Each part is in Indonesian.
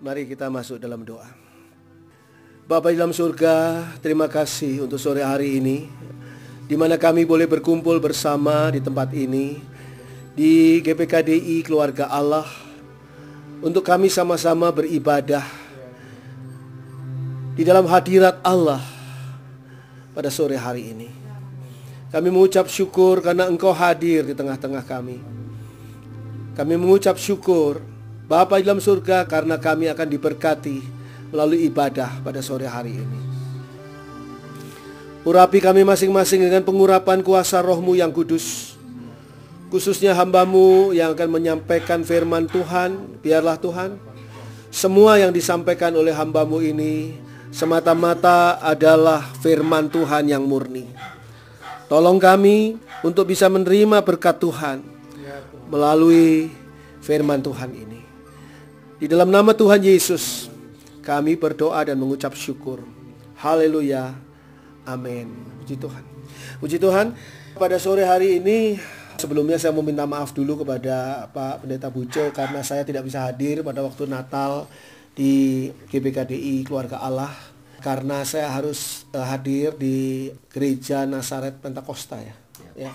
Mari kita masuk dalam doa. Bapak dalam surga, terima kasih untuk sore hari ini di mana kami boleh berkumpul bersama di tempat ini di GPKDI Keluarga Allah untuk kami sama-sama beribadah di dalam hadirat Allah pada sore hari ini. Kami mengucap syukur karena Engkau hadir di tengah-tengah kami. Kami mengucap syukur Bapa dalam surga karena kami akan diberkati melalui ibadah pada sore hari ini. Urapi kami masing-masing dengan pengurapan kuasa rohmu yang kudus. Khususnya hambamu yang akan menyampaikan firman Tuhan, biarlah Tuhan. Semua yang disampaikan oleh hambamu ini semata-mata adalah firman Tuhan yang murni. Tolong kami untuk bisa menerima berkat Tuhan ya, melalui firman Tuhan ini. Di dalam nama Tuhan Yesus, kami berdoa dan mengucap syukur. Haleluya. Amin. Puji Tuhan. Puji Tuhan, pada sore hari ini sebelumnya saya mau minta maaf dulu kepada Pak Pendeta Buce karena saya tidak bisa hadir pada waktu Natal di GBKDI Keluarga Allah karena saya harus eh, hadir di gereja Nasaret Pentakosta ya. Ya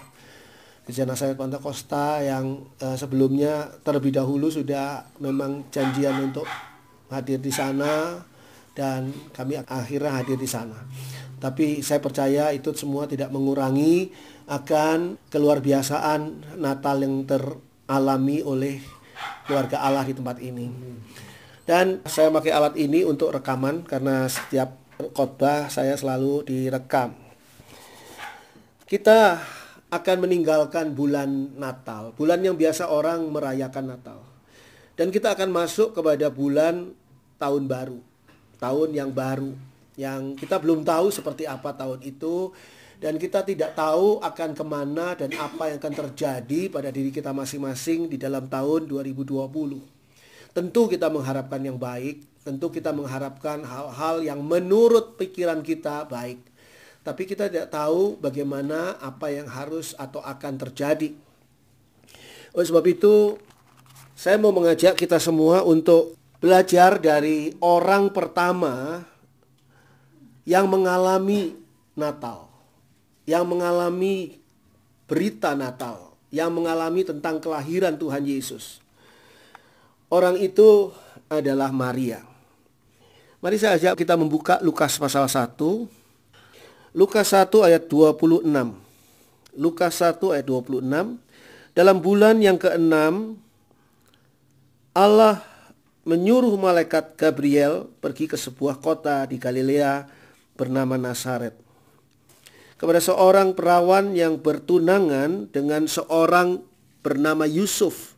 jenazah Costa yang uh, sebelumnya terlebih dahulu sudah memang janjian untuk hadir di sana dan kami akhirnya hadir di sana. Tapi saya percaya itu semua tidak mengurangi akan keluar biasaan Natal yang teralami oleh keluarga Allah di tempat ini. Dan saya pakai alat ini untuk rekaman karena setiap khotbah saya selalu direkam. Kita akan meninggalkan bulan Natal, bulan yang biasa orang merayakan Natal. Dan kita akan masuk kepada bulan tahun baru, tahun yang baru, yang kita belum tahu seperti apa tahun itu, dan kita tidak tahu akan kemana dan apa yang akan terjadi pada diri kita masing-masing di dalam tahun 2020. Tentu kita mengharapkan yang baik, tentu kita mengharapkan hal-hal yang menurut pikiran kita baik tapi kita tidak tahu bagaimana apa yang harus atau akan terjadi. Oleh sebab itu, saya mau mengajak kita semua untuk belajar dari orang pertama yang mengalami Natal, yang mengalami berita Natal, yang mengalami tentang kelahiran Tuhan Yesus. Orang itu adalah Maria. Mari saya ajak kita membuka Lukas pasal 1 Lukas 1 ayat 26. Lukas 1 ayat 26. Dalam bulan yang keenam Allah menyuruh malaikat Gabriel pergi ke sebuah kota di Galilea bernama Nazaret. Kepada seorang perawan yang bertunangan dengan seorang bernama Yusuf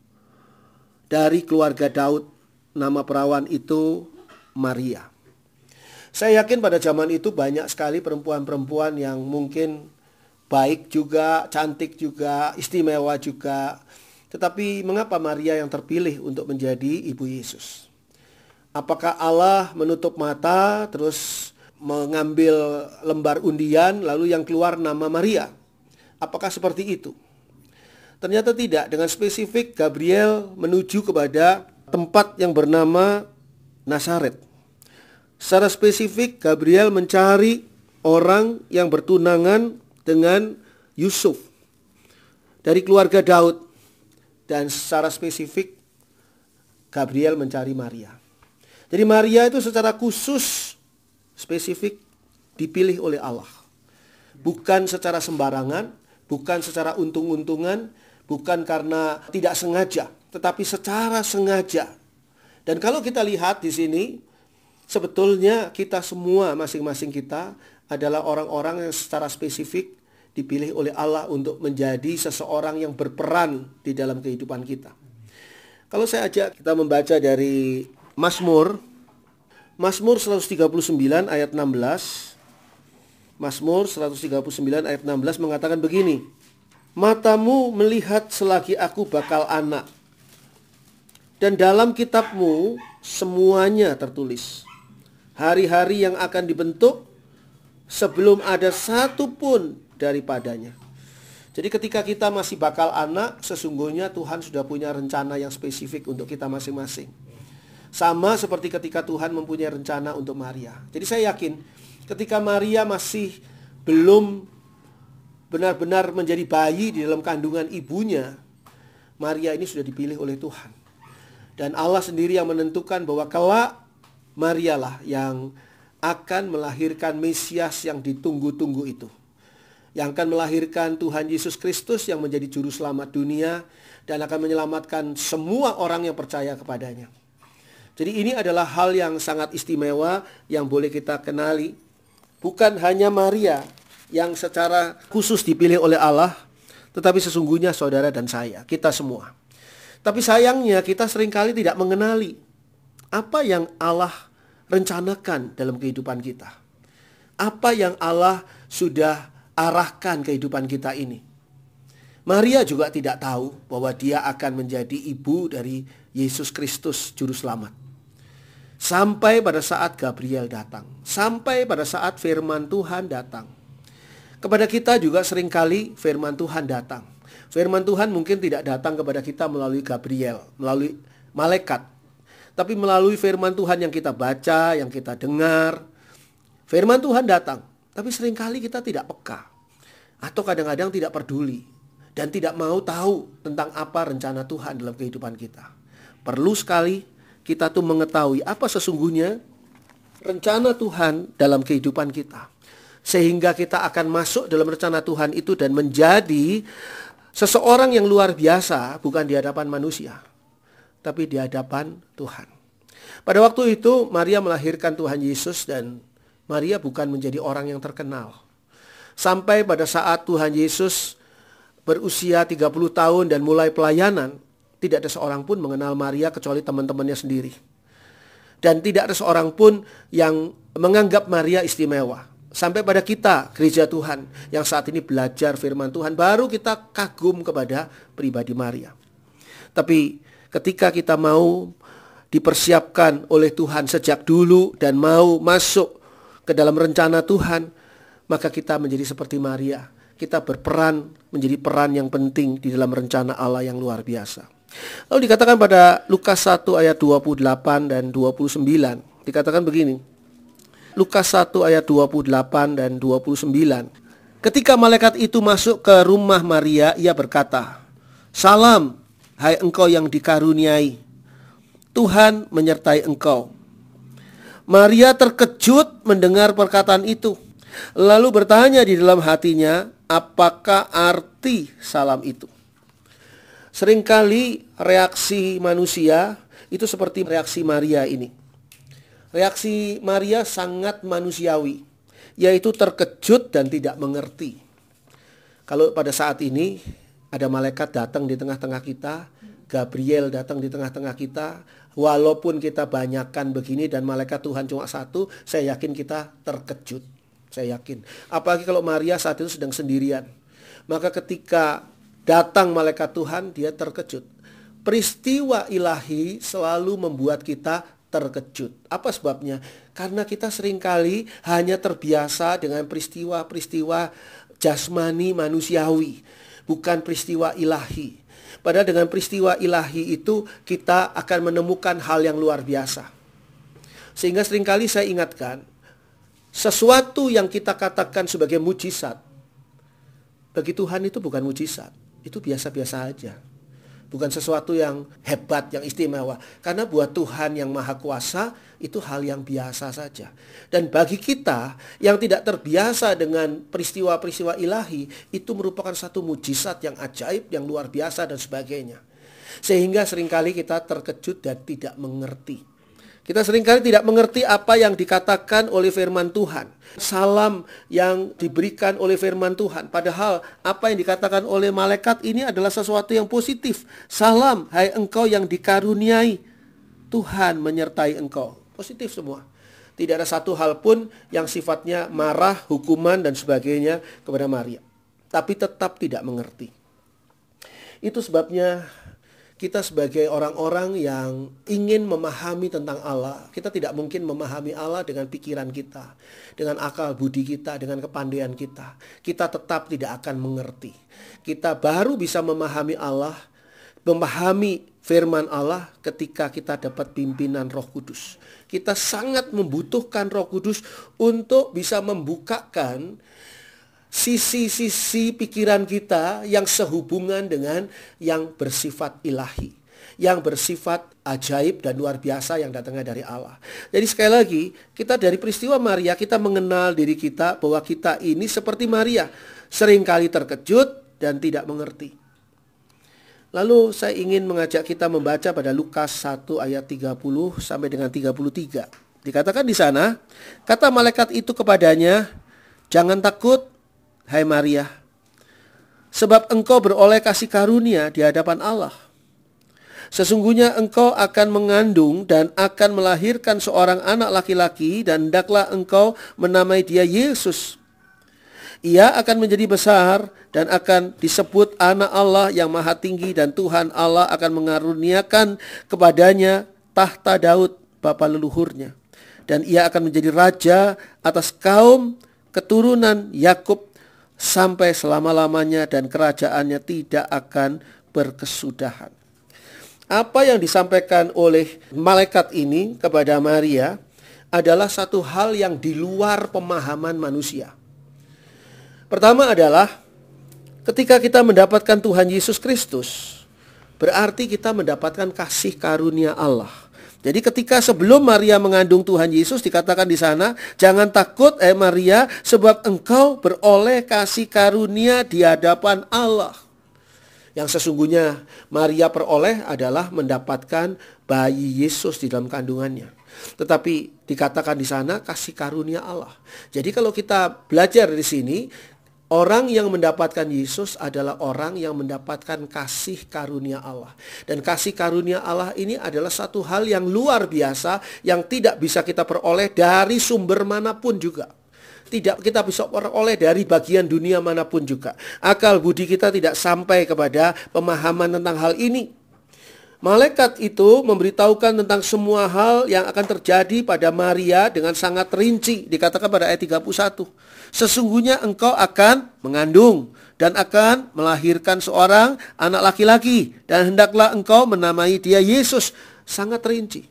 dari keluarga Daud. Nama perawan itu Maria. Saya yakin pada zaman itu banyak sekali perempuan-perempuan yang mungkin baik juga, cantik juga, istimewa juga. Tetapi mengapa Maria yang terpilih untuk menjadi ibu Yesus? Apakah Allah menutup mata terus mengambil lembar undian lalu yang keluar nama Maria? Apakah seperti itu? Ternyata tidak. Dengan spesifik Gabriel menuju kepada tempat yang bernama Nazaret. Secara spesifik Gabriel mencari orang yang bertunangan dengan Yusuf dari keluarga Daud dan secara spesifik Gabriel mencari Maria. Jadi Maria itu secara khusus spesifik dipilih oleh Allah. Bukan secara sembarangan, bukan secara untung-untungan, bukan karena tidak sengaja, tetapi secara sengaja. Dan kalau kita lihat di sini sebetulnya kita semua masing-masing kita adalah orang-orang yang secara spesifik dipilih oleh Allah untuk menjadi seseorang yang berperan di dalam kehidupan kita. Kalau saya ajak kita membaca dari Mazmur Mazmur 139 ayat 16 Mazmur 139 ayat 16 mengatakan begini Matamu melihat selagi aku bakal anak Dan dalam kitabmu semuanya tertulis hari-hari yang akan dibentuk sebelum ada satu pun daripadanya. Jadi ketika kita masih bakal anak, sesungguhnya Tuhan sudah punya rencana yang spesifik untuk kita masing-masing. Sama seperti ketika Tuhan mempunyai rencana untuk Maria. Jadi saya yakin ketika Maria masih belum benar-benar menjadi bayi di dalam kandungan ibunya, Maria ini sudah dipilih oleh Tuhan. Dan Allah sendiri yang menentukan bahwa kelak Marialah yang akan melahirkan Mesias yang ditunggu-tunggu itu. Yang akan melahirkan Tuhan Yesus Kristus yang menjadi juru selamat dunia dan akan menyelamatkan semua orang yang percaya kepadanya. Jadi ini adalah hal yang sangat istimewa yang boleh kita kenali. Bukan hanya Maria yang secara khusus dipilih oleh Allah, tetapi sesungguhnya saudara dan saya, kita semua. Tapi sayangnya kita seringkali tidak mengenali apa yang Allah rencanakan dalam kehidupan kita. Apa yang Allah sudah arahkan kehidupan kita ini. Maria juga tidak tahu bahwa dia akan menjadi ibu dari Yesus Kristus juru selamat. Sampai pada saat Gabriel datang, sampai pada saat firman Tuhan datang. Kepada kita juga seringkali firman Tuhan datang. Firman Tuhan mungkin tidak datang kepada kita melalui Gabriel, melalui malaikat, tapi melalui firman Tuhan yang kita baca, yang kita dengar. Firman Tuhan datang, tapi seringkali kita tidak peka atau kadang-kadang tidak peduli dan tidak mau tahu tentang apa rencana Tuhan dalam kehidupan kita. Perlu sekali kita tuh mengetahui apa sesungguhnya rencana Tuhan dalam kehidupan kita. Sehingga kita akan masuk dalam rencana Tuhan itu dan menjadi seseorang yang luar biasa bukan di hadapan manusia tapi di hadapan Tuhan. Pada waktu itu Maria melahirkan Tuhan Yesus dan Maria bukan menjadi orang yang terkenal. Sampai pada saat Tuhan Yesus berusia 30 tahun dan mulai pelayanan, tidak ada seorang pun mengenal Maria kecuali teman-temannya sendiri. Dan tidak ada seorang pun yang menganggap Maria istimewa. Sampai pada kita, gereja Tuhan, yang saat ini belajar firman Tuhan, baru kita kagum kepada pribadi Maria. Tapi ketika kita mau dipersiapkan oleh Tuhan sejak dulu dan mau masuk ke dalam rencana Tuhan, maka kita menjadi seperti Maria. Kita berperan menjadi peran yang penting di dalam rencana Allah yang luar biasa. Lalu dikatakan pada Lukas 1 ayat 28 dan 29, dikatakan begini. Lukas 1 ayat 28 dan 29. Ketika malaikat itu masuk ke rumah Maria, ia berkata, "Salam, hai engkau yang dikaruniai, Tuhan menyertai engkau. Maria terkejut mendengar perkataan itu, lalu bertanya di dalam hatinya, apakah arti salam itu? Seringkali reaksi manusia itu seperti reaksi Maria ini. Reaksi Maria sangat manusiawi, yaitu terkejut dan tidak mengerti. Kalau pada saat ini ada malaikat datang di tengah-tengah kita, Gabriel datang di tengah-tengah kita. Walaupun kita banyakkan begini dan malaikat Tuhan cuma satu, saya yakin kita terkejut. Saya yakin. Apalagi kalau Maria saat itu sedang sendirian. Maka ketika datang malaikat Tuhan, dia terkejut. Peristiwa ilahi selalu membuat kita terkejut. Apa sebabnya? Karena kita seringkali hanya terbiasa dengan peristiwa-peristiwa jasmani manusiawi bukan peristiwa ilahi. Padahal dengan peristiwa ilahi itu kita akan menemukan hal yang luar biasa. Sehingga seringkali saya ingatkan, sesuatu yang kita katakan sebagai mujizat, bagi Tuhan itu bukan mujizat, itu biasa-biasa aja bukan sesuatu yang hebat, yang istimewa. Karena buat Tuhan yang Maha Kuasa itu hal yang biasa saja. Dan bagi kita yang tidak terbiasa dengan peristiwa-peristiwa ilahi, itu merupakan satu mujizat yang ajaib, yang luar biasa dan sebagainya. Sehingga seringkali kita terkejut dan tidak mengerti. Kita seringkali tidak mengerti apa yang dikatakan oleh firman Tuhan. Salam yang diberikan oleh firman Tuhan. Padahal apa yang dikatakan oleh malaikat ini adalah sesuatu yang positif. Salam, hai engkau yang dikaruniai. Tuhan menyertai engkau. Positif semua. Tidak ada satu hal pun yang sifatnya marah, hukuman, dan sebagainya kepada Maria. Tapi tetap tidak mengerti. Itu sebabnya kita sebagai orang-orang yang ingin memahami tentang Allah, kita tidak mungkin memahami Allah dengan pikiran kita, dengan akal budi kita, dengan kepandaian kita. Kita tetap tidak akan mengerti. Kita baru bisa memahami Allah, memahami firman Allah ketika kita dapat pimpinan Roh Kudus. Kita sangat membutuhkan Roh Kudus untuk bisa membukakan sisi-sisi pikiran kita yang sehubungan dengan yang bersifat ilahi, yang bersifat ajaib dan luar biasa yang datangnya dari Allah. Jadi sekali lagi, kita dari peristiwa Maria kita mengenal diri kita bahwa kita ini seperti Maria, seringkali terkejut dan tidak mengerti. Lalu saya ingin mengajak kita membaca pada Lukas 1 ayat 30 sampai dengan 33. Dikatakan di sana, kata malaikat itu kepadanya, "Jangan takut, hai Maria, sebab engkau beroleh kasih karunia di hadapan Allah. Sesungguhnya engkau akan mengandung dan akan melahirkan seorang anak laki-laki dan hendaklah engkau menamai dia Yesus. Ia akan menjadi besar dan akan disebut anak Allah yang maha tinggi dan Tuhan Allah akan mengaruniakan kepadanya tahta Daud, bapa leluhurnya. Dan ia akan menjadi raja atas kaum keturunan Yakub sampai selama-lamanya dan kerajaannya tidak akan berkesudahan. Apa yang disampaikan oleh malaikat ini kepada Maria adalah satu hal yang di luar pemahaman manusia. Pertama adalah ketika kita mendapatkan Tuhan Yesus Kristus, berarti kita mendapatkan kasih karunia Allah. Jadi ketika sebelum Maria mengandung Tuhan Yesus dikatakan di sana, jangan takut eh Maria sebab engkau beroleh kasih karunia di hadapan Allah. Yang sesungguhnya Maria peroleh adalah mendapatkan bayi Yesus di dalam kandungannya. Tetapi dikatakan di sana kasih karunia Allah. Jadi kalau kita belajar di sini, Orang yang mendapatkan Yesus adalah orang yang mendapatkan kasih karunia Allah. Dan kasih karunia Allah ini adalah satu hal yang luar biasa yang tidak bisa kita peroleh dari sumber manapun juga tidak kita bisa peroleh dari bagian dunia manapun juga. Akal budi kita tidak sampai kepada pemahaman tentang hal ini. Malaikat itu memberitahukan tentang semua hal yang akan terjadi pada Maria dengan sangat rinci. Dikatakan pada ayat 31. Sesungguhnya engkau akan mengandung dan akan melahirkan seorang anak laki-laki. Dan hendaklah engkau menamai dia Yesus. Sangat rinci.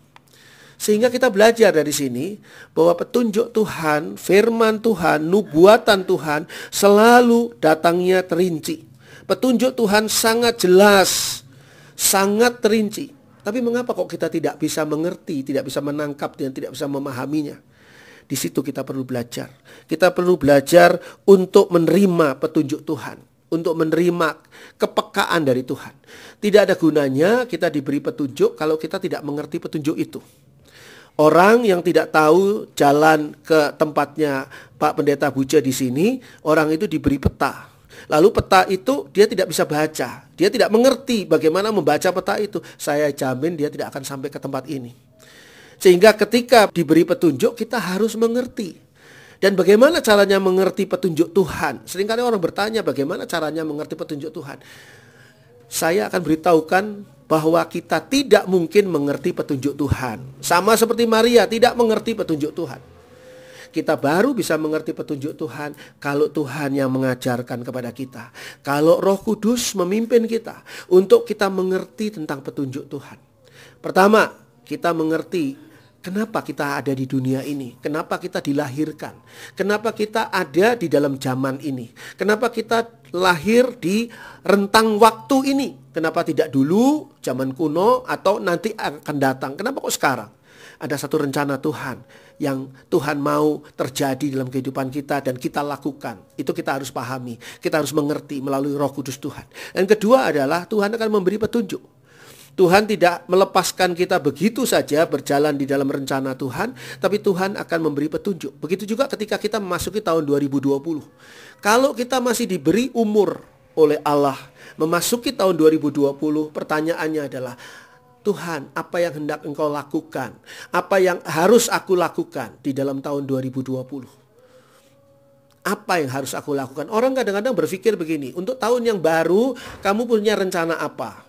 Sehingga kita belajar dari sini bahwa petunjuk Tuhan, firman Tuhan, nubuatan Tuhan selalu datangnya terinci. Petunjuk Tuhan sangat jelas sangat terinci. Tapi mengapa kok kita tidak bisa mengerti, tidak bisa menangkap dan tidak bisa memahaminya? Di situ kita perlu belajar. Kita perlu belajar untuk menerima petunjuk Tuhan, untuk menerima kepekaan dari Tuhan. Tidak ada gunanya kita diberi petunjuk kalau kita tidak mengerti petunjuk itu. Orang yang tidak tahu jalan ke tempatnya Pak Pendeta Buja di sini, orang itu diberi peta Lalu peta itu dia tidak bisa baca. Dia tidak mengerti bagaimana membaca peta itu. Saya jamin dia tidak akan sampai ke tempat ini. Sehingga ketika diberi petunjuk kita harus mengerti. Dan bagaimana caranya mengerti petunjuk Tuhan? Seringkali orang bertanya bagaimana caranya mengerti petunjuk Tuhan. Saya akan beritahukan bahwa kita tidak mungkin mengerti petunjuk Tuhan. Sama seperti Maria tidak mengerti petunjuk Tuhan. Kita baru bisa mengerti petunjuk Tuhan kalau Tuhan yang mengajarkan kepada kita. Kalau Roh Kudus memimpin kita untuk kita mengerti tentang petunjuk Tuhan. Pertama, kita mengerti kenapa kita ada di dunia ini, kenapa kita dilahirkan, kenapa kita ada di dalam zaman ini, kenapa kita lahir di rentang waktu ini, kenapa tidak dulu, zaman kuno, atau nanti akan datang, kenapa kok sekarang? ada satu rencana Tuhan yang Tuhan mau terjadi dalam kehidupan kita dan kita lakukan. Itu kita harus pahami, kita harus mengerti melalui Roh Kudus Tuhan. Dan kedua adalah Tuhan akan memberi petunjuk. Tuhan tidak melepaskan kita begitu saja berjalan di dalam rencana Tuhan, tapi Tuhan akan memberi petunjuk. Begitu juga ketika kita memasuki tahun 2020. Kalau kita masih diberi umur oleh Allah memasuki tahun 2020, pertanyaannya adalah Tuhan, apa yang hendak Engkau lakukan? Apa yang harus aku lakukan di dalam tahun 2020? Apa yang harus aku lakukan? Orang kadang-kadang berpikir begini, untuk tahun yang baru kamu punya rencana apa?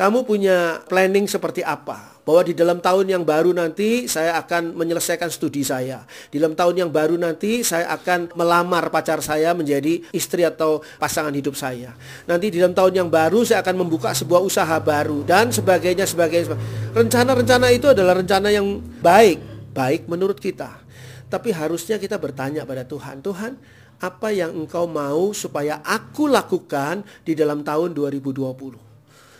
Kamu punya planning seperti apa? bahwa di dalam tahun yang baru nanti saya akan menyelesaikan studi saya. Di dalam tahun yang baru nanti saya akan melamar pacar saya menjadi istri atau pasangan hidup saya. Nanti di dalam tahun yang baru saya akan membuka sebuah usaha baru dan sebagainya sebagainya. Rencana-rencana itu adalah rencana yang baik, baik menurut kita. Tapi harusnya kita bertanya pada Tuhan, Tuhan, apa yang engkau mau supaya aku lakukan di dalam tahun 2020?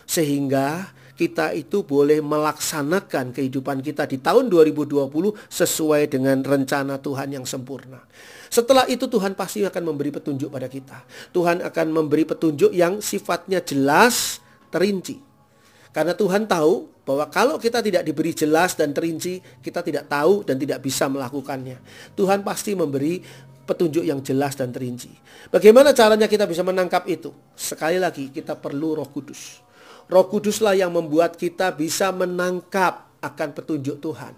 Sehingga kita itu boleh melaksanakan kehidupan kita di tahun 2020 sesuai dengan rencana Tuhan yang sempurna. Setelah itu Tuhan pasti akan memberi petunjuk pada kita. Tuhan akan memberi petunjuk yang sifatnya jelas, terinci. Karena Tuhan tahu bahwa kalau kita tidak diberi jelas dan terinci, kita tidak tahu dan tidak bisa melakukannya. Tuhan pasti memberi petunjuk yang jelas dan terinci. Bagaimana caranya kita bisa menangkap itu? Sekali lagi, kita perlu Roh Kudus. Roh Kuduslah yang membuat kita bisa menangkap akan petunjuk Tuhan.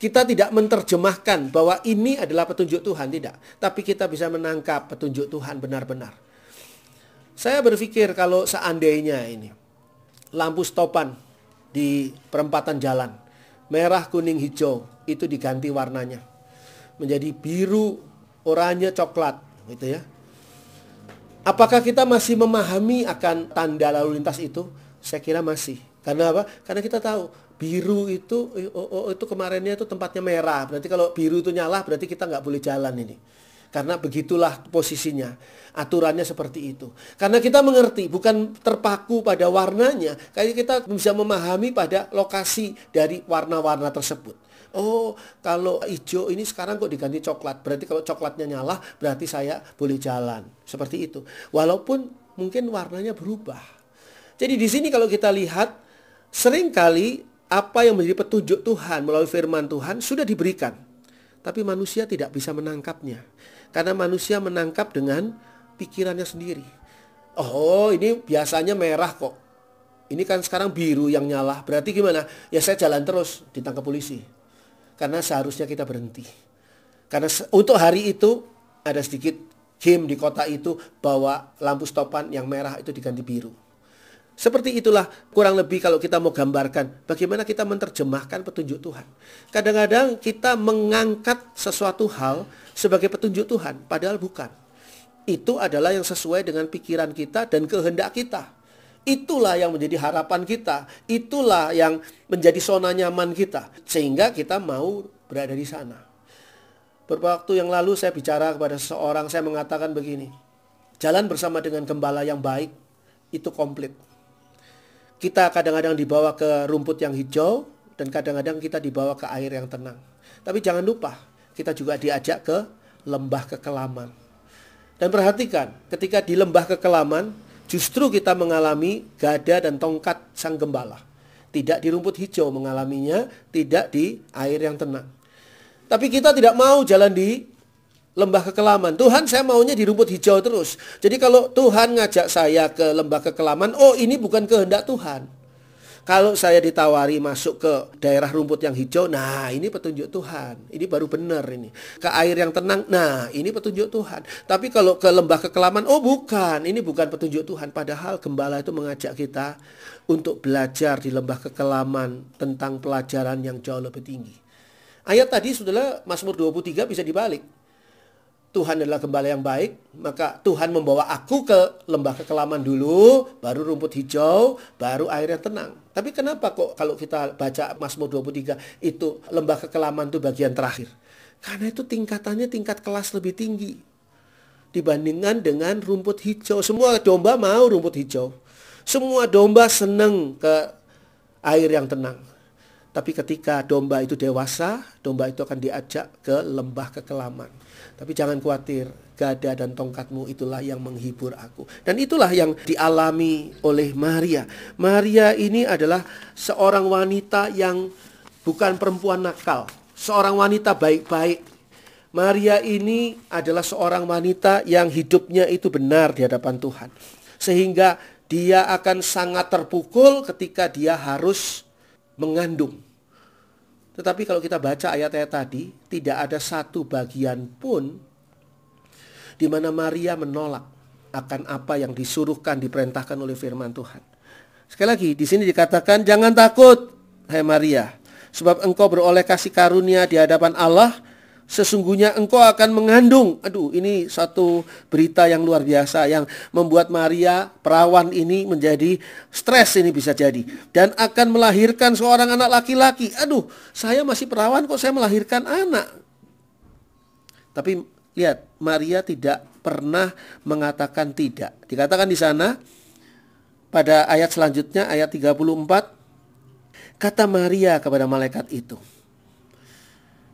Kita tidak menerjemahkan bahwa ini adalah petunjuk Tuhan, tidak. Tapi kita bisa menangkap petunjuk Tuhan benar-benar. Saya berpikir kalau seandainya ini, lampu stopan di perempatan jalan, merah, kuning, hijau, itu diganti warnanya. Menjadi biru, oranye, coklat, gitu ya. Apakah kita masih memahami akan tanda lalu lintas itu? Saya kira masih. Karena apa? Karena kita tahu biru itu oh, oh, itu kemarinnya itu tempatnya merah. Berarti kalau biru itu nyala berarti kita nggak boleh jalan ini. Karena begitulah posisinya, aturannya seperti itu. Karena kita mengerti, bukan terpaku pada warnanya, kayak kita bisa memahami pada lokasi dari warna-warna tersebut. Oh, kalau hijau ini sekarang kok diganti coklat. Berarti kalau coklatnya nyala, berarti saya boleh jalan. Seperti itu. Walaupun mungkin warnanya berubah jadi di sini kalau kita lihat seringkali apa yang menjadi petunjuk Tuhan melalui firman Tuhan sudah diberikan. Tapi manusia tidak bisa menangkapnya. Karena manusia menangkap dengan pikirannya sendiri. Oh, ini biasanya merah kok. Ini kan sekarang biru yang nyala. Berarti gimana? Ya saya jalan terus ditangkap polisi. Karena seharusnya kita berhenti. Karena untuk hari itu ada sedikit game di kota itu bahwa lampu stopan yang merah itu diganti biru. Seperti itulah kurang lebih kalau kita mau gambarkan bagaimana kita menerjemahkan petunjuk Tuhan. Kadang-kadang kita mengangkat sesuatu hal sebagai petunjuk Tuhan, padahal bukan. Itu adalah yang sesuai dengan pikiran kita dan kehendak kita. Itulah yang menjadi harapan kita, itulah yang menjadi zona nyaman kita sehingga kita mau berada di sana. Beberapa waktu yang lalu saya bicara kepada seseorang, saya mengatakan begini. Jalan bersama dengan gembala yang baik itu komplit kita kadang-kadang dibawa ke rumput yang hijau dan kadang-kadang kita dibawa ke air yang tenang. Tapi jangan lupa, kita juga diajak ke lembah kekelaman. Dan perhatikan, ketika di lembah kekelaman, justru kita mengalami gada dan tongkat sang gembala. Tidak di rumput hijau mengalaminya, tidak di air yang tenang. Tapi kita tidak mau jalan di lembah kekelaman. Tuhan saya maunya di rumput hijau terus. Jadi kalau Tuhan ngajak saya ke lembah kekelaman, oh ini bukan kehendak Tuhan. Kalau saya ditawari masuk ke daerah rumput yang hijau, nah ini petunjuk Tuhan. Ini baru benar ini. Ke air yang tenang, nah ini petunjuk Tuhan. Tapi kalau ke lembah kekelaman, oh bukan, ini bukan petunjuk Tuhan. Padahal gembala itu mengajak kita untuk belajar di lembah kekelaman tentang pelajaran yang jauh lebih tinggi. Ayat tadi, saudara, Mazmur 23 bisa dibalik. Tuhan adalah gembala yang baik, maka Tuhan membawa aku ke lembah kekelaman dulu, baru rumput hijau, baru air yang tenang. Tapi kenapa kok kalau kita baca Mazmur 23 itu lembah kekelaman itu bagian terakhir? Karena itu tingkatannya tingkat kelas lebih tinggi dibandingkan dengan rumput hijau. Semua domba mau rumput hijau. Semua domba seneng ke air yang tenang. Tapi ketika domba itu dewasa, domba itu akan diajak ke lembah kekelaman. Tapi jangan khawatir, gada dan tongkatmu itulah yang menghibur aku. Dan itulah yang dialami oleh Maria. Maria ini adalah seorang wanita yang bukan perempuan nakal, seorang wanita baik-baik. Maria ini adalah seorang wanita yang hidupnya itu benar di hadapan Tuhan. Sehingga dia akan sangat terpukul ketika dia harus mengandung. Tetapi kalau kita baca ayat-ayat tadi, tidak ada satu bagian pun di mana Maria menolak akan apa yang disuruhkan, diperintahkan oleh firman Tuhan. Sekali lagi, di sini dikatakan, jangan takut, hai Maria, sebab engkau beroleh kasih karunia di hadapan Allah, sesungguhnya engkau akan mengandung. Aduh, ini satu berita yang luar biasa yang membuat Maria perawan ini menjadi stres ini bisa jadi dan akan melahirkan seorang anak laki-laki. Aduh, saya masih perawan kok saya melahirkan anak. Tapi lihat, Maria tidak pernah mengatakan tidak. Dikatakan di sana pada ayat selanjutnya ayat 34 kata Maria kepada malaikat itu.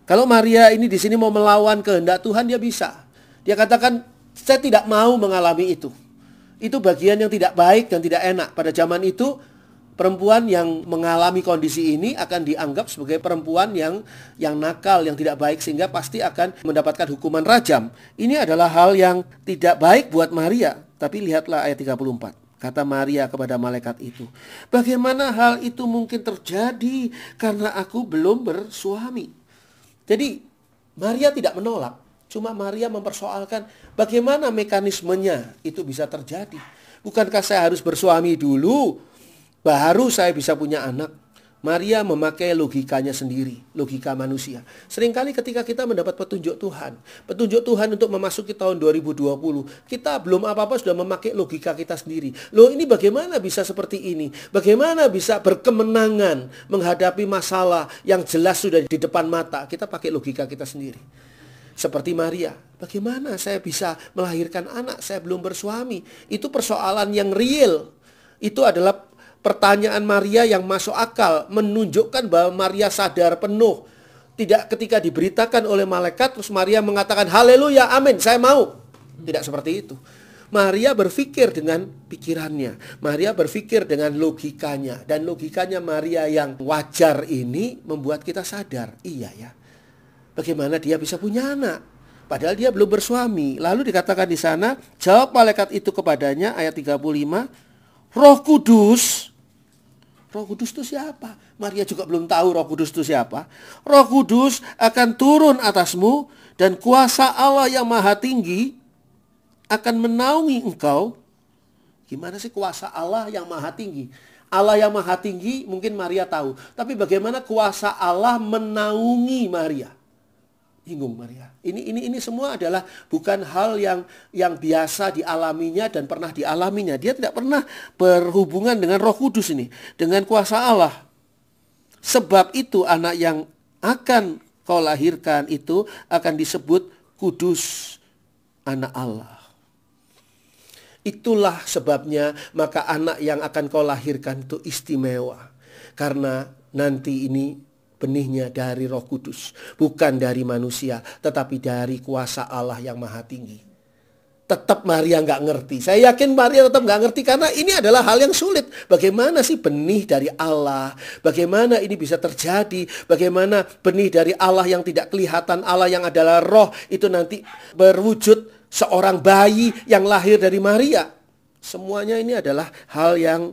Kalau Maria ini di sini mau melawan kehendak Tuhan dia bisa. Dia katakan saya tidak mau mengalami itu. Itu bagian yang tidak baik dan tidak enak. Pada zaman itu perempuan yang mengalami kondisi ini akan dianggap sebagai perempuan yang yang nakal, yang tidak baik sehingga pasti akan mendapatkan hukuman rajam. Ini adalah hal yang tidak baik buat Maria. Tapi lihatlah ayat 34 kata Maria kepada malaikat itu. Bagaimana hal itu mungkin terjadi karena aku belum bersuami? Jadi Maria tidak menolak, cuma Maria mempersoalkan bagaimana mekanismenya itu bisa terjadi. Bukankah saya harus bersuami dulu baru saya bisa punya anak? Maria memakai logikanya sendiri, logika manusia. Seringkali ketika kita mendapat petunjuk Tuhan, petunjuk Tuhan untuk memasuki tahun 2020, kita belum apa-apa sudah memakai logika kita sendiri. Loh ini bagaimana bisa seperti ini? Bagaimana bisa berkemenangan menghadapi masalah yang jelas sudah di depan mata? Kita pakai logika kita sendiri. Seperti Maria, bagaimana saya bisa melahirkan anak, saya belum bersuami. Itu persoalan yang real. Itu adalah pertanyaan Maria yang masuk akal menunjukkan bahwa Maria sadar penuh tidak ketika diberitakan oleh malaikat terus Maria mengatakan haleluya amin saya mau tidak seperti itu Maria berpikir dengan pikirannya Maria berpikir dengan logikanya dan logikanya Maria yang wajar ini membuat kita sadar iya ya bagaimana dia bisa punya anak padahal dia belum bersuami lalu dikatakan di sana jawab malaikat itu kepadanya ayat 35 Roh Kudus Roh Kudus itu siapa? Maria juga belum tahu Roh Kudus itu siapa. Roh Kudus akan turun atasmu dan kuasa Allah yang maha tinggi akan menaungi engkau. Gimana sih kuasa Allah yang maha tinggi? Allah yang maha tinggi mungkin Maria tahu. Tapi bagaimana kuasa Allah menaungi Maria? bingung Maria. Ini ini ini semua adalah bukan hal yang yang biasa dialaminya dan pernah dialaminya. Dia tidak pernah berhubungan dengan Roh Kudus ini, dengan kuasa Allah. Sebab itu anak yang akan kau lahirkan itu akan disebut kudus, anak Allah. Itulah sebabnya maka anak yang akan kau lahirkan itu istimewa. Karena nanti ini benihnya dari Roh Kudus, bukan dari manusia, tetapi dari kuasa Allah yang Maha Tinggi. Tetap Maria nggak ngerti. Saya yakin Maria tetap nggak ngerti karena ini adalah hal yang sulit. Bagaimana sih benih dari Allah? Bagaimana ini bisa terjadi? Bagaimana benih dari Allah yang tidak kelihatan, Allah yang adalah roh itu nanti berwujud seorang bayi yang lahir dari Maria? Semuanya ini adalah hal yang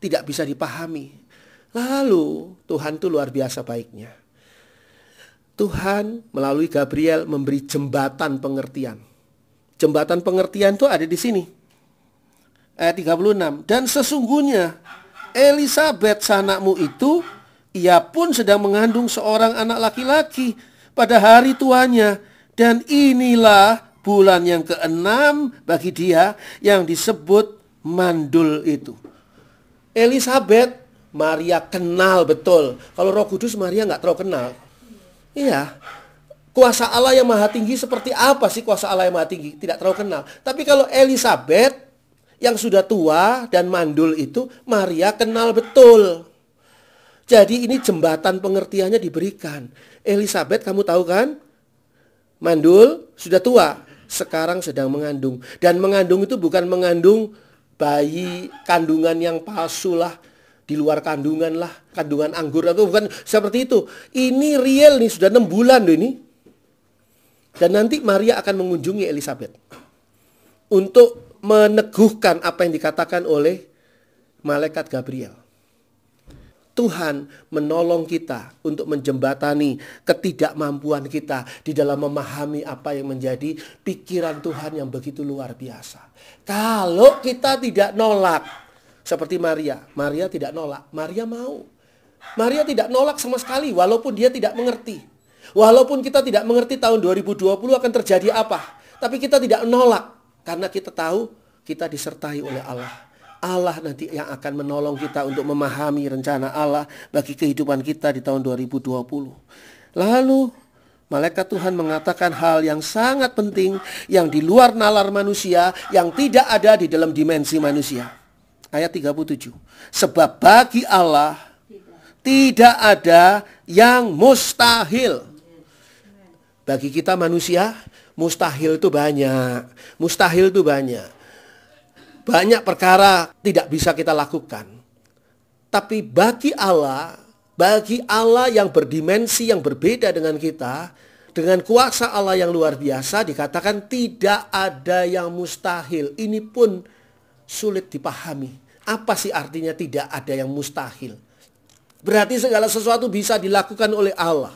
tidak bisa dipahami. Lalu Tuhan itu luar biasa baiknya. Tuhan melalui Gabriel memberi jembatan pengertian. Jembatan pengertian itu ada di sini. Ayat 36. Dan sesungguhnya Elizabeth sanakmu itu ia pun sedang mengandung seorang anak laki-laki pada hari tuanya. Dan inilah bulan yang keenam bagi dia yang disebut mandul itu. Elizabeth Maria kenal betul. Kalau Roh Kudus Maria nggak terlalu kenal. Iya. Kuasa Allah yang maha tinggi seperti apa sih kuasa Allah yang maha tinggi? Tidak terlalu kenal. Tapi kalau Elizabeth yang sudah tua dan mandul itu Maria kenal betul. Jadi ini jembatan pengertiannya diberikan. Elizabeth kamu tahu kan? Mandul sudah tua, sekarang sedang mengandung. Dan mengandung itu bukan mengandung bayi kandungan yang palsu lah, di luar kandungan lah, kandungan anggur atau bukan seperti itu. Ini real nih sudah enam bulan loh ini. Dan nanti Maria akan mengunjungi Elizabeth untuk meneguhkan apa yang dikatakan oleh malaikat Gabriel. Tuhan menolong kita untuk menjembatani ketidakmampuan kita di dalam memahami apa yang menjadi pikiran Tuhan yang begitu luar biasa. Kalau kita tidak nolak, seperti Maria, Maria tidak nolak, Maria mau. Maria tidak nolak sama sekali walaupun dia tidak mengerti. Walaupun kita tidak mengerti tahun 2020 akan terjadi apa, tapi kita tidak nolak karena kita tahu kita disertai oleh Allah. Allah nanti yang akan menolong kita untuk memahami rencana Allah bagi kehidupan kita di tahun 2020. Lalu Malaikat Tuhan mengatakan hal yang sangat penting yang di luar nalar manusia, yang tidak ada di dalam dimensi manusia ayat 37. Sebab bagi Allah tidak ada yang mustahil. Bagi kita manusia, mustahil itu banyak. Mustahil itu banyak. Banyak perkara tidak bisa kita lakukan. Tapi bagi Allah, bagi Allah yang berdimensi yang berbeda dengan kita, dengan kuasa Allah yang luar biasa dikatakan tidak ada yang mustahil. Ini pun sulit dipahami. Apa sih artinya tidak ada yang mustahil? Berarti segala sesuatu bisa dilakukan oleh Allah.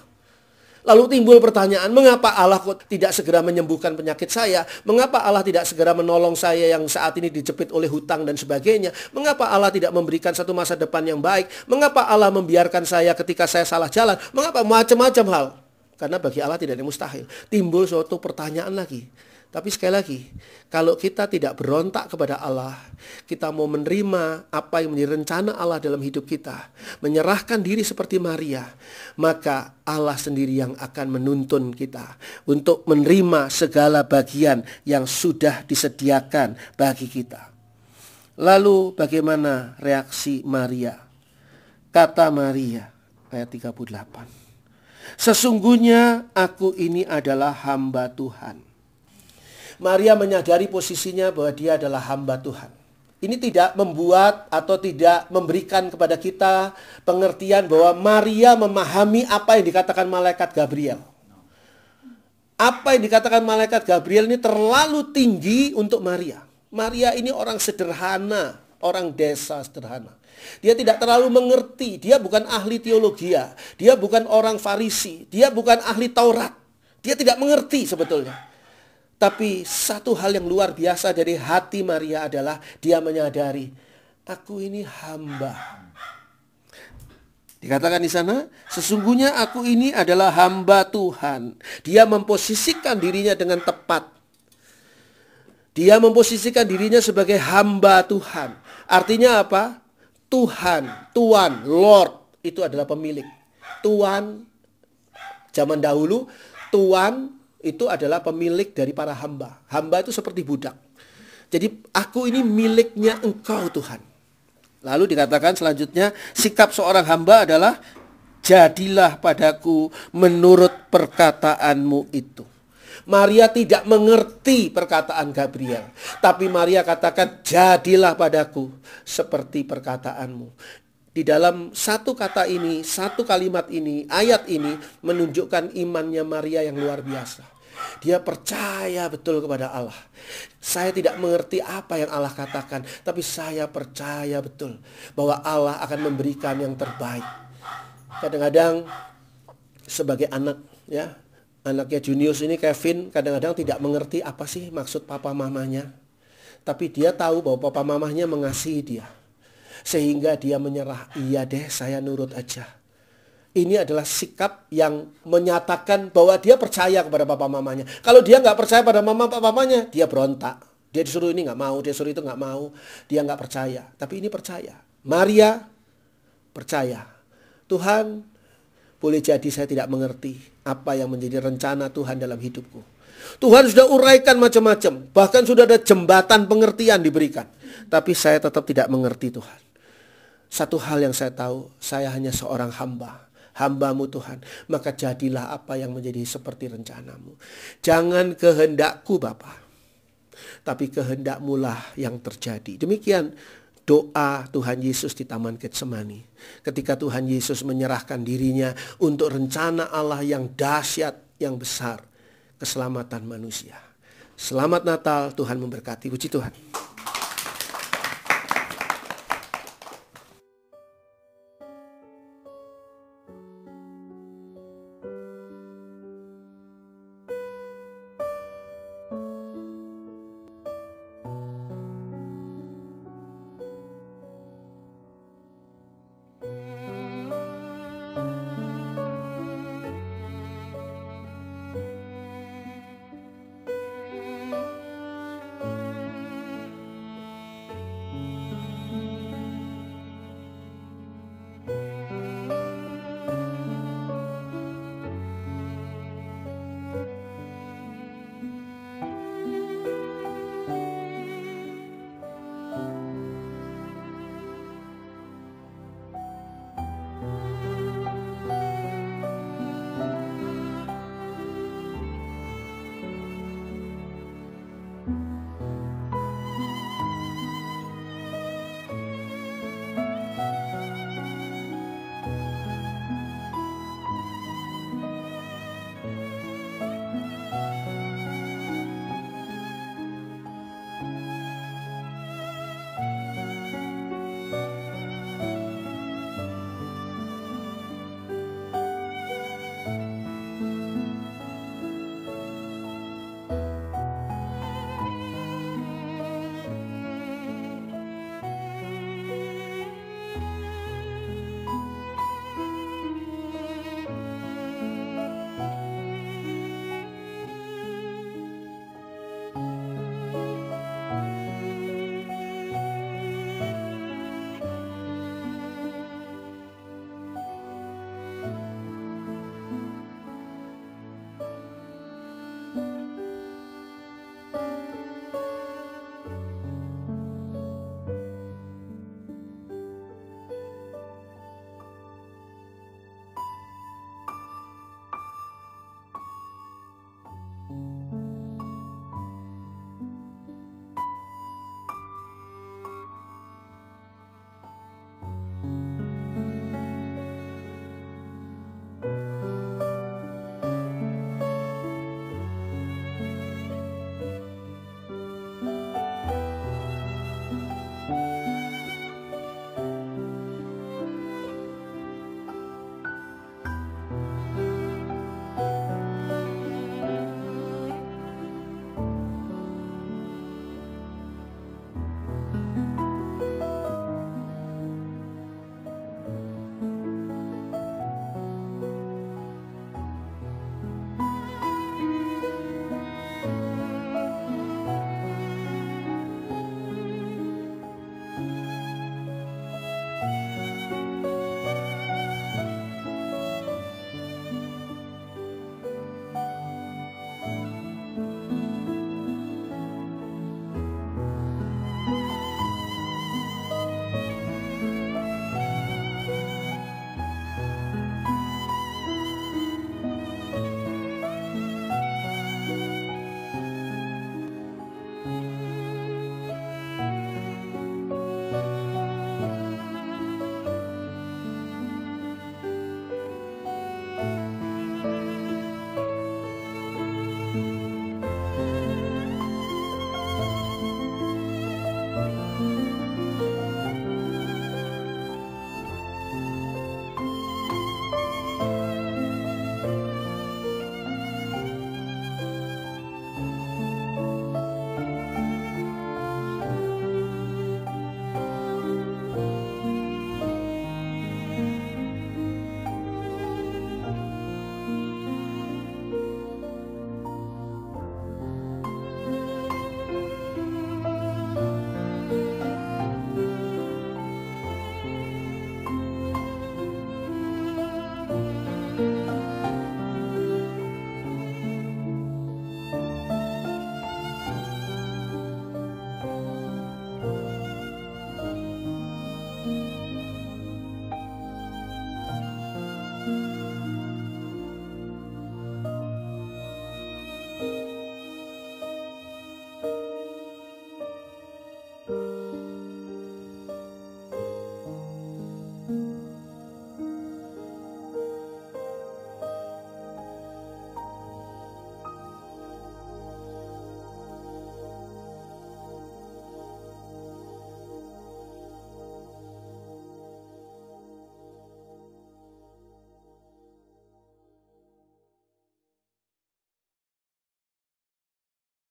Lalu timbul pertanyaan, mengapa Allah kok tidak segera menyembuhkan penyakit saya? Mengapa Allah tidak segera menolong saya yang saat ini dijepit oleh hutang dan sebagainya? Mengapa Allah tidak memberikan satu masa depan yang baik? Mengapa Allah membiarkan saya ketika saya salah jalan? Mengapa macam-macam hal? Karena bagi Allah tidak ada yang mustahil. Timbul suatu pertanyaan lagi. Tapi sekali lagi, kalau kita tidak berontak kepada Allah, kita mau menerima apa yang menjadi rencana Allah dalam hidup kita, menyerahkan diri seperti Maria, maka Allah sendiri yang akan menuntun kita untuk menerima segala bagian yang sudah disediakan bagi kita. Lalu bagaimana reaksi Maria? Kata Maria ayat 38. Sesungguhnya aku ini adalah hamba Tuhan. Maria menyadari posisinya bahwa dia adalah hamba Tuhan. Ini tidak membuat atau tidak memberikan kepada kita pengertian bahwa Maria memahami apa yang dikatakan malaikat Gabriel. Apa yang dikatakan malaikat Gabriel ini terlalu tinggi untuk Maria. Maria ini orang sederhana, orang desa sederhana. Dia tidak terlalu mengerti, dia bukan ahli teologi, ya. dia bukan orang Farisi, dia bukan ahli Taurat. Dia tidak mengerti sebetulnya. Tapi satu hal yang luar biasa dari hati Maria adalah dia menyadari, aku ini hamba. Dikatakan di sana, sesungguhnya aku ini adalah hamba Tuhan. Dia memposisikan dirinya dengan tepat. Dia memposisikan dirinya sebagai hamba Tuhan. Artinya apa? Tuhan, Tuan, Lord itu adalah pemilik. Tuan zaman dahulu, Tuan itu adalah pemilik dari para hamba. Hamba itu seperti budak. Jadi aku ini miliknya engkau Tuhan. Lalu dikatakan selanjutnya sikap seorang hamba adalah jadilah padaku menurut perkataanmu itu. Maria tidak mengerti perkataan Gabriel, tapi Maria katakan, "Jadilah padaku seperti perkataanmu." Di dalam satu kata ini, satu kalimat ini, ayat ini menunjukkan imannya Maria yang luar biasa. Dia percaya betul kepada Allah. Saya tidak mengerti apa yang Allah katakan, tapi saya percaya betul bahwa Allah akan memberikan yang terbaik. Kadang-kadang sebagai anak ya, anaknya Junius ini Kevin kadang-kadang tidak mengerti apa sih maksud papa mamanya. Tapi dia tahu bahwa papa Mamanya mengasihi dia. Sehingga dia menyerah, iya deh saya nurut aja ini adalah sikap yang menyatakan bahwa dia percaya kepada papa mamanya. Kalau dia nggak percaya pada mama papa mamanya, dia berontak. Dia disuruh ini nggak mau, dia disuruh itu nggak mau, dia nggak percaya. Tapi ini percaya. Maria percaya. Tuhan, boleh jadi saya tidak mengerti apa yang menjadi rencana Tuhan dalam hidupku. Tuhan sudah uraikan macam-macam, bahkan sudah ada jembatan pengertian diberikan. Tapi saya tetap tidak mengerti Tuhan. Satu hal yang saya tahu, saya hanya seorang hamba hambamu Tuhan. Maka jadilah apa yang menjadi seperti rencanamu. Jangan kehendakku Bapa, tapi kehendakmulah yang terjadi. Demikian doa Tuhan Yesus di Taman Getsemani. Ketika Tuhan Yesus menyerahkan dirinya untuk rencana Allah yang dahsyat, yang besar. Keselamatan manusia. Selamat Natal, Tuhan memberkati. Puji Tuhan.